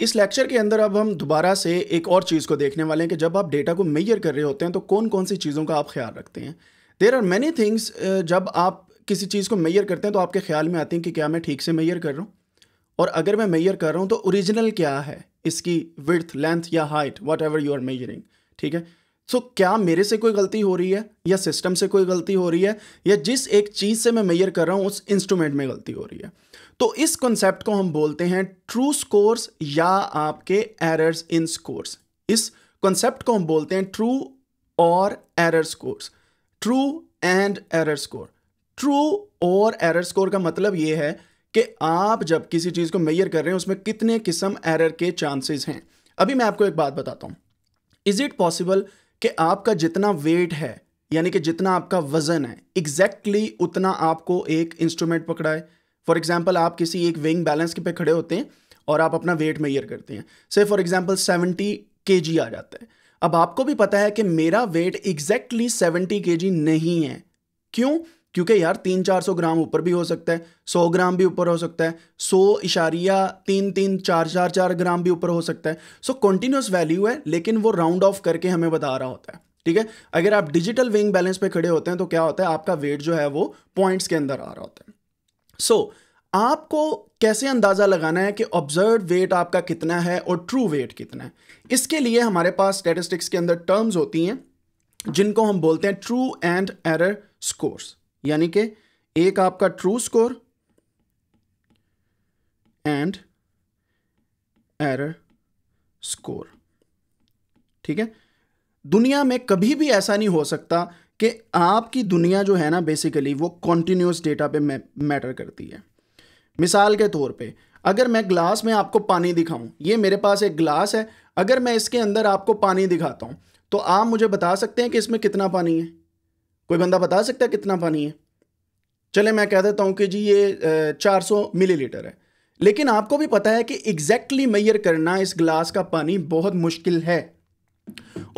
इस लेक्चर के अंदर अब हम दोबारा से एक और चीज़ को देखने वाले हैं कि जब आप डेटा को मेजर कर रहे होते हैं तो कौन कौन सी चीज़ों का आप ख्याल रखते हैं देर आर मैनी थिंग्स जब आप किसी चीज़ को मेजर करते हैं तो आपके ख्याल में आती हैं कि क्या मैं ठीक से मेजर कर रहा हूँ और अगर मैं मेजर कर रहा हूँ तो ओरिजिनल क्या है इसकी विर्थ लेंथ या height whatever you are measuring ठीक है सो so, क्या मेरे से कोई गलती हो रही है या सिस्टम से कोई गलती हो रही है या जिस एक चीज़ से मैं मेयर कर रहा हूं उस इंस्ट्रूमेंट में गलती हो रही है तो इस कॉन्सेप्ट को हम बोलते हैं ट्रू स्कोर्स या आपके एरर्स इन स्कोर्स इस कॉन्सेप्ट को हम बोलते हैं ट्रू और error scores true and error score true और एरर स्कोर का मतलब यह है कि आप जब किसी चीज़ को मेयर कर रहे हैं उसमें कितने किस्म एरर के चांसेस हैं अभी मैं आपको एक बात बताता हूं इज़ इट पॉसिबल कि आपका जितना वेट है यानी कि जितना आपका वज़न है एग्जैक्टली exactly उतना आपको एक इंस्ट्रूमेंट पकड़ा है फॉर एग्जाम्पल आप किसी एक वेइंग बैलेंस के पे खड़े होते हैं और आप अपना वेट मैयर करते हैं से फॉर एग्जाम्पल सेवेंटी के आ जाता है अब आपको भी पता है कि मेरा वेट एग्जैक्टली सेवेंटी के नहीं है क्यों क्योंकि यार तीन चार सौ ग्राम ऊपर भी हो सकता है सौ ग्राम भी ऊपर हो सकता है सौ इशारिया तीन तीन चार चार चार ग्राम भी ऊपर हो सकता है सो कॉन्टिन्यूस वैल्यू है लेकिन वो राउंड ऑफ करके हमें बता रहा होता है ठीक है अगर आप डिजिटल विंग बैलेंस पे खड़े होते हैं तो क्या होता है आपका वेट जो है वो पॉइंट्स के अंदर आ रहा होता है सो so, आपको कैसे अंदाज़ा लगाना है कि ऑब्जर्व वेट आपका कितना है और ट्रू वेट कितना है इसके लिए हमारे पास स्टेटिस्टिक्स के अंदर टर्म्स होती हैं जिनको हम बोलते हैं ट्रू एंड एरर स्कोर्स यानी कि एक आपका true score and error score ठीक है दुनिया में कभी भी ऐसा नहीं हो सकता कि आपकी दुनिया जो है ना बेसिकली वो कॉन्टिन्यूस डेटा पे मैटर करती है मिसाल के तौर पे अगर मैं ग्लास में आपको पानी दिखाऊं ये मेरे पास एक ग्लास है अगर मैं इसके अंदर आपको पानी दिखाता हूं तो आप मुझे बता सकते हैं कि इसमें कितना पानी है कोई बंदा बता सकता है कितना पानी है चले मैं कह देता हूँ कि जी ये चार सौ मिलीलीटर है लेकिन आपको भी पता है कि एग्जैक्टली मैयर करना इस ग्लास का पानी बहुत मुश्किल है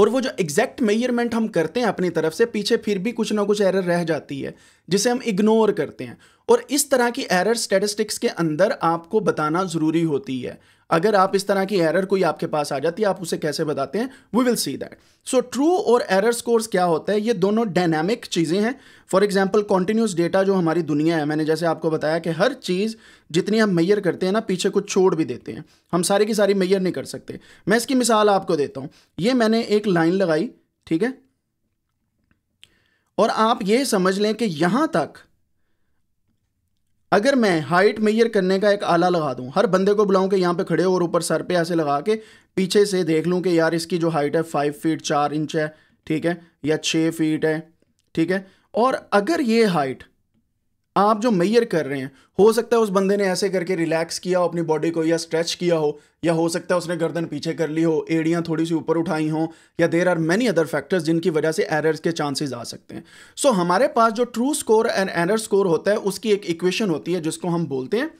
और वो जो एग्जैक्ट मेयरमेंट हम करते हैं अपनी तरफ से पीछे फिर भी कुछ ना कुछ एरर रह जाती है जिसे हम इग्नोर करते हैं और इस तरह की एरर स्टेटिस्टिक्स के अंदर आपको बताना ज़रूरी होती है अगर आप इस तरह की एरर कोई आपके पास आ जाती है आप उसे कैसे बताते हैं we will see that so true और एरर स्कोर्स क्या होता है ये दोनों डायनेमिक चीज़ें हैं फॉर एग्जांपल कॉन्टीन्यूस डेटा जो हमारी दुनिया है मैंने जैसे आपको बताया कि हर चीज़ जितनी हम मैयर करते हैं ना पीछे कुछ छोड़ भी देते हैं हम सारी की सारी मैयर नहीं कर सकते मैं इसकी मिसाल आपको देता हूँ ये मैंने एक लाइन लगाई ठीक है और आप ये समझ लें कि यहाँ तक अगर मैं हाइट मेजर करने का एक आला लगा दूं हर बंदे को बुलाऊं कि यहाँ पे खड़े हो और ऊपर सर पे ऐसे लगा के पीछे से देख लूँ कि यार इसकी जो हाइट है फाइव फीट चार इंच है ठीक है या छः फीट है ठीक है और अगर ये हाइट आप जो मैयर कर रहे हैं हो सकता है उस बंदे ने ऐसे करके रिलैक्स किया हो अपनी बॉडी को या स्ट्रेच किया हो या हो सकता है उसने गर्दन पीछे कर ली हो एड़ियाँ थोड़ी सी ऊपर उठाई हों या there are many other factors जिनकी वजह से एरर्स के चांसेस आ सकते हैं सो so, हमारे पास जो true score and error score होता है उसकी एक इक्वेशन होती है जिसको हम बोलते हैं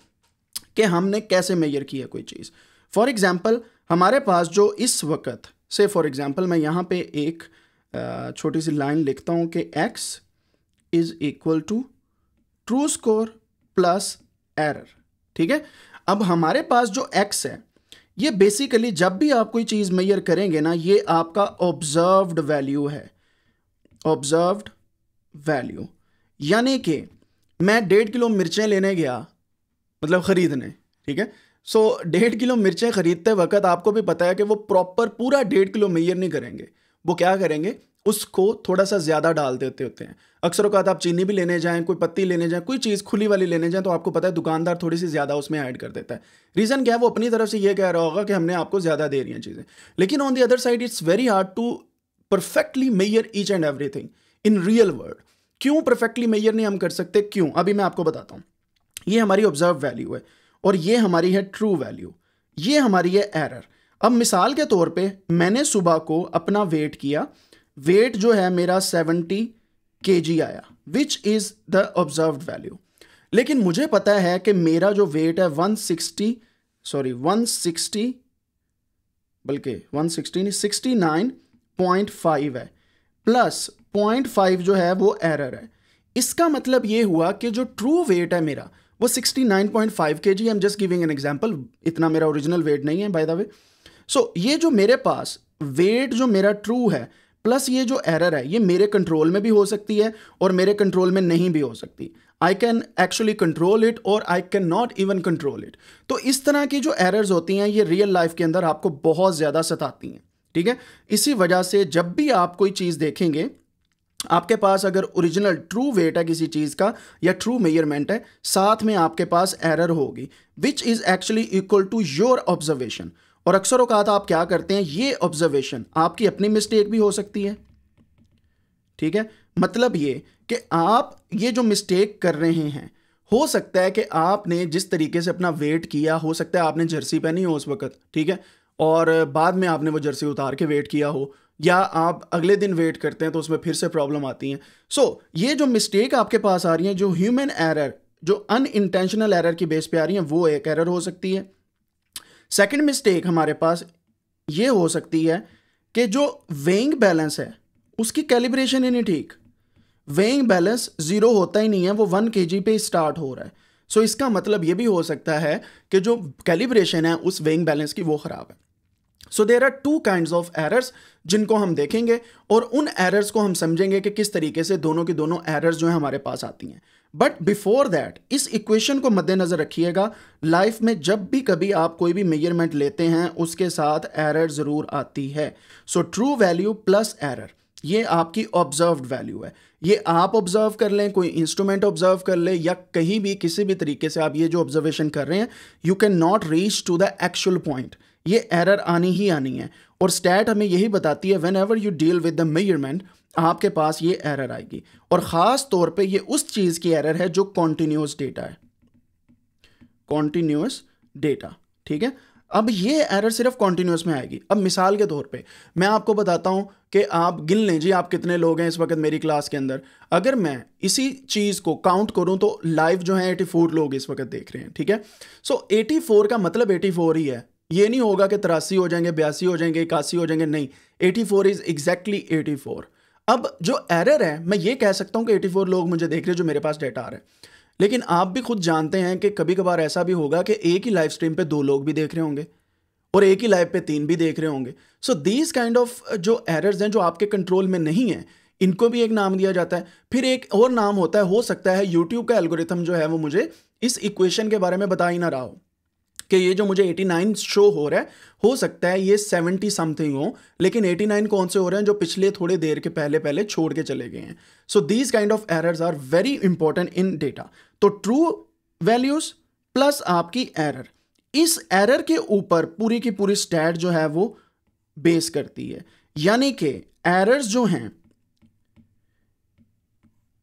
कि हमने कैसे मैयर किया कोई चीज़ फॉर एग्ज़ाम्पल हमारे पास जो इस वक्त से फॉर एग्ज़ाम्पल मैं यहाँ पर एक छोटी सी लाइन लिखता हूँ कि X is equal to true score plus error ठीक है अब हमारे पास जो एक्स है ये बेसिकली जब भी आप कोई चीज़ मैयर करेंगे ना ये आपका ऑब्जर्व्ड वैल्यू है ऑब्जर्व्ड वैल्यू यानी कि मैं डेढ़ किलो मिर्चें लेने गया मतलब ख़रीदने ठीक है सो डेढ़ किलो मिर्चें ख़रीदते वक्त आपको भी पता है कि वो प्रॉपर पूरा डेढ़ किलो मैयर नहीं करेंगे वो क्या करेंगे उसको थोड़ा सा ज़्यादा डाल देते होते हैं अक्सर अवकात आप चीनी भी लेने जाएं कोई पत्ती लेने जाएं कोई चीज़ खुली वाली लेने जाएं तो आपको पता है दुकानदार थोड़ी सी ज़्यादा उसमें ऐड कर देता है रीज़न क्या है वो अपनी तरफ से ये कह रहा होगा कि हमने आपको ज़्यादा दे रही हैं चीज़ें लेकिन on the other side it's very hard to perfectly measure each and everything in real world क्यों परफेक्टली मेयर नहीं हम कर सकते क्यों अभी मैं आपको बताता हूँ ये हमारी ऑब्जर्व वैल्यू है और ये हमारी है ट्रू वैल्यू ये हमारी है एरर अब मिसाल के तौर पे मैंने सुबह को अपना वेट किया वेट जो है मेरा सेवेंटी के आया which is the observe value लेकिन मुझे पता है कि मेरा जो वेट है 160 सॉरी 160 बल्कि 160 नहीं 69.5 है प्लस 0.5 जो है वो एरर है इसका मतलब ये हुआ कि जो ट्रू वेट है मेरा वो 69.5 K G am just giving an example इतना मेरा ओरिजिनल वेट नहीं है बाय द वे सो ये जो मेरे पास वेट जो मेरा ट्रू है प्लस ये जो एरर है ये मेरे कंट्रोल में भी हो सकती है और मेरे कंट्रोल में नहीं भी हो सकती I can actually control it और I can not even control it तो इस तरह की जो एरर्स होती हैं ये रियल लाइफ के अंदर आपको बहुत ज़्यादा सताती हैं ठीक है इसी वजह से जब भी आप कोई चीज़ देखेंगे आपके पास अगर ओरिजिनल ट्रू वेट है किसी चीज़ का या ट्रू मेजरमेंट है साथ में आपके पास एरर होगी which is actually equal to your observation और अक्सर अवकात आप क्या करते हैं ये ऑब्जर्वेशन आपकी अपनी मिस्टेक भी हो सकती है ठीक है मतलब ये कि आप ये जो मिस्टेक कर रहे हैं हो सकता है कि आपने जिस तरीके से अपना वेट किया हो सकता है आपने जर्सी पहनी हो उस वक्त ठीक है और बाद में आपने वो जर्सी उतार के वेट किया हो या आप अगले दिन वेट करते हैं तो उसमें फिर से प्रॉब्लम आती हैं सो so, ये जो मिस्टेक आपके पास आ रही है जो ह्यूमन एरर जो अन इंटेंशनल एरर की बेस पे आ रही हैं वो एक एरर हो सकती है सेकंड मिस्टेक हमारे पास ये हो सकती है कि जो वेइंग बैलेंस है उसकी कैलिब्रेशन ही नहीं ठीक वेइंग बैलेंस ज़ीरो होता ही नहीं है वो वन के पे स्टार्ट हो रहा है सो so, इसका मतलब ये भी हो सकता है कि जो कैलिब्रेशन है उस वेइंग बैलेंस की वो ख़राब है so there are two kind of errors जिनको हम देखेंगे और उन एरर्स को हम समझेंगे कि किस तरीके से दोनों की दोनों एरर्स जो हैं हमारे पास आती हैं बट बिफोर दैट इस इक्वेशन को मद्देनज़र रखिएगा लाइफ में जब भी कभी आप कोई भी मेजरमेंट लेते हैं उसके साथ एरर ज़रूर आती है so true value plus error ये आपकी ऑब्जर्व्ड वैल्यू है ये आप ऑब्जर्व कर लें कोई इंस्ट्रूमेंट ऑब्जर्व कर ले या कहीं भी किसी भी तरीके से आप ये जो ऑब्जर्वेशन कर रहे हैं you can not reach to the actual point ये एरर आनी ही आनी है और स्टैट हमें यही बताती है whenever you deal with the measurement आपके पास ये एरर आएगी और ख़ास तौर पे ये उस चीज़ की एरर है जो कॉन्टिन्यूस डेटा है कॉन्टीन्यूस डेटा ठीक है अब ये एरर सिर्फ कॉन्टीन्यूस में आएगी अब मिसाल के तौर पे मैं आपको बताता हूं कि आप गिन लें जी आप कितने लोग हैं इस वक्त मेरी क्लास के अंदर अगर मैं इसी चीज़ को काउंट करूँ तो लाइव जो है एटी लोग इस वक्त देख रहे हैं ठीक है सो एटी का मतलब एटी ही है ये नहीं होगा कि तिरासी हो जाएंगे बयासी हो जाएंगे इक्यासी हो जाएंगे नहीं 84 four is exactly eighty four अब जो एरर है मैं ये कह सकता हूँ कि एटी लोग मुझे देख रहे हैं जो मेरे पास डेटा आ रहा है लेकिन आप भी खुद जानते हैं कि कभी कभार ऐसा भी होगा कि एक ही लाइव स्ट्रीम पे दो लोग भी देख रहे होंगे और एक ही लाइव पे तीन भी देख रहे होंगे सो दीज काइंड ऑफ जो एरर्स हैं जो आपके कंट्रोल में नहीं हैं इनको भी एक नाम दिया जाता है फिर एक और नाम होता है हो सकता है यूट्यूब का एल्गोरिथम जो है वो मुझे इस इक्वेशन के बारे में बता ही ना रहा हो कि ये जो मुझे 89 शो हो रहा है हो सकता है ये 70 समथिंग हो लेकिन 89 कौन से हो रहे हैं जो पिछले थोड़े देर के पहले पहले छोड़ के चले गए हैं so these kind of errors are very important in data तो ट्रू वैल्यूज प्लस आपकी एरर इस एरर के ऊपर पूरी की पूरी स्टैट जो है वो बेस करती है यानी कि एरर्स जो हैं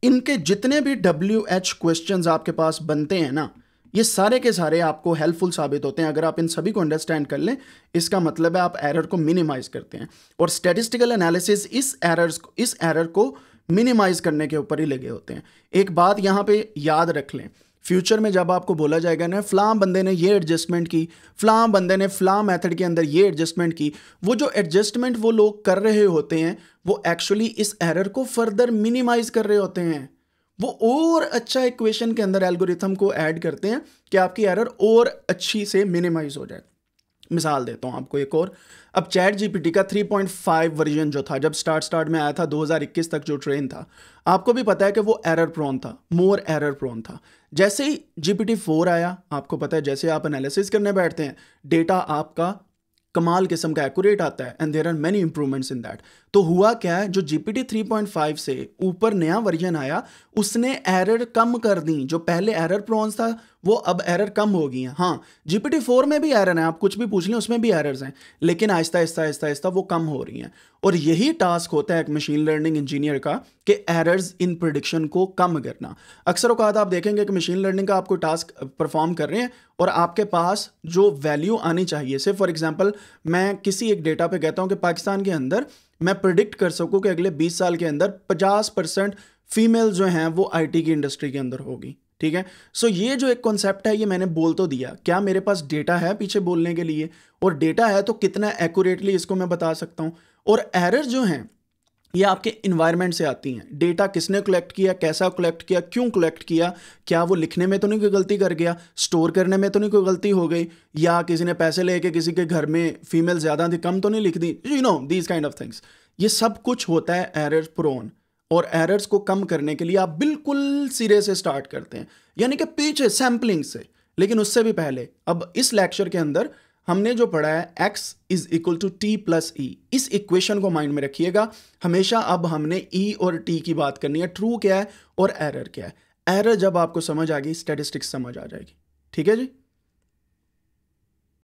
इनके जितने भी डब्ल्यू एच क्वेश्चन आपके पास बनते हैं ना ये सारे के सारे आपको हेल्पफुल साबित होते हैं अगर आप इन सभी को अंडरस्टैंड कर लें इसका मतलब है आप एरर को मिनिमाइज करते हैं और स्टेटिस्टिकल एनालिसिस इस एरर्स इस एरर को मिनिमाइज करने के ऊपर ही लगे होते हैं एक बात यहाँ पे याद रख लें फ्यूचर में जब आपको बोला जाएगा ना फ्लाम बंदे ने ये एडजस्टमेंट की फ्लाम बंदे ने फ्लाम मेथड के अंदर ये एडजस्टमेंट की वो जो एडजस्टमेंट वो लोग कर रहे होते हैं वो एक्चुअली इस एरर को फर्दर मिनिमाइज कर रहे होते हैं वो और अच्छा इक्वेशन के अंदर एल्गोरिथम को ऐड करते हैं कि आपकी एरर और अच्छी से मिनिमाइज हो जाए मिसाल देता हूँ आपको एक और अब चैट जीपीटी का 3.5 वर्जन जो था जब स्टार्ट स्टार्ट में आया था 2021 तक जो ट्रेन था आपको भी पता है कि वो एरर प्रोन था मोर एरर प्रोन था जैसे ही जीपीटी फोर आया आपको पता है जैसे आप एनालिसिस करने बैठते हैं डेटा आपका कमाल किस्म का एक्यूरेट आता है and there are many improvements in that तो हुआ क्या है जो जीपीटी 3.5 से ऊपर नया वर्जन आया उसने एरर कम कर दी जो पहले एरर प्रॉन्स था वो अब एरर कम हो गई हैं हाँ जीपीटी फोर में भी एरर हैं आप कुछ भी पूछ लें उसमें भी एरर्स हैं लेकिन आहिस्ता आहिस्ता आहिस्ता आहिस्ता वो कम हो रही हैं और यही टास्क होता है एक मशीन लर्निंग इंजीनियर का कि एरर्स इन प्रडिक्शन को कम करना अक्सर अकात आप देखेंगे कि मशीन लर्निंग का आप कोई टास्क परफॉर्म कर रहे हैं और आपके पास जो वैल्यू आनी चाहिए से फॉर एग्जाम्पल मैं किसी एक डेटा पर कहता हूँ कि पाकिस्तान के अंदर मैं प्रडिक्ट कर सकूँ कि अगले बीस साल के अंदर पचास परसेंट फीमेल जो हैं वो आईटी की इंडस्ट्री के अंदर होगी ठीक है सो so, ये जो एक कॉन्सेप्ट है ये मैंने बोल तो दिया क्या मेरे पास डेटा है पीछे बोलने के लिए और डेटा है तो कितना एक्यूरेटली इसको मैं बता सकता हूँ और एरर जो हैं ये आपके इन्वायरमेंट से आती हैं डेटा किसने कलेक्ट किया कैसा कलेक्ट किया क्यों कलेक्ट किया क्या वो लिखने में तो नहीं कोई गलती कर गया स्टोर करने में तो नहीं कोई गलती हो गई या किसी ने पैसे लेके किसी के घर में फीमेल ज़्यादा थी कम तो नहीं लिख दी you know these kind of things ये सब कुछ होता है एरर प्रोन और एरर्स को कम करने के लिए आप बिल्कुल सिरे से स्टार्ट करते हैं यानी कि पीछे सैम्पलिंग से लेकिन उससे भी पहले अब इस लेक्चर के अंदर हमने जो पढ़ा है x is equal to T plus E इस इक्वेशन को माइंड में रखिएगा हमेशा अब हमने e और t की बात करनी है ट्रू क्या है और एरर क्या है एरर जब आपको समझ आ गई स्टेटिस्टिक्स समझ आ जाएगी ठीक है जी